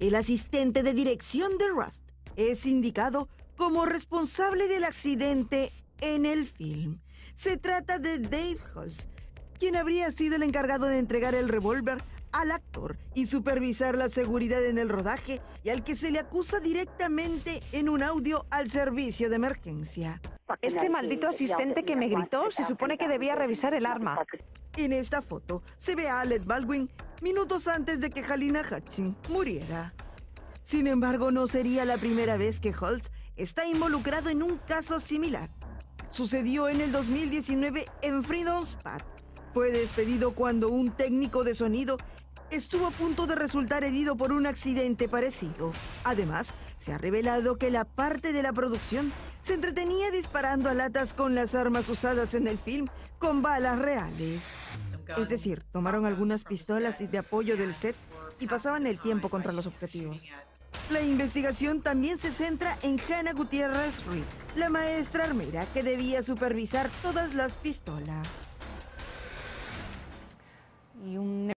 El asistente de dirección de Rust es indicado como responsable del accidente en el film. Se trata de Dave Hulse, quien habría sido el encargado de entregar el revólver al actor y supervisar la seguridad en el rodaje y al que se le acusa directamente en un audio al servicio de emergencia. Este maldito asistente que me gritó se supone que debía revisar el arma. En esta foto se ve a Alec Baldwin minutos antes de que Halina Hutchins muriera. Sin embargo, no sería la primera vez que Holtz está involucrado en un caso similar. Sucedió en el 2019 en Freedom's Path. Fue despedido cuando un técnico de sonido estuvo a punto de resultar herido por un accidente parecido. Además, se ha revelado que la parte de la producción se entretenía disparando a latas con las armas usadas en el film con balas reales. Es decir, tomaron algunas pistolas de apoyo del set y pasaban el tiempo contra los objetivos. La investigación también se centra en Hannah Gutiérrez Ruiz, la maestra armera que debía supervisar todas las pistolas.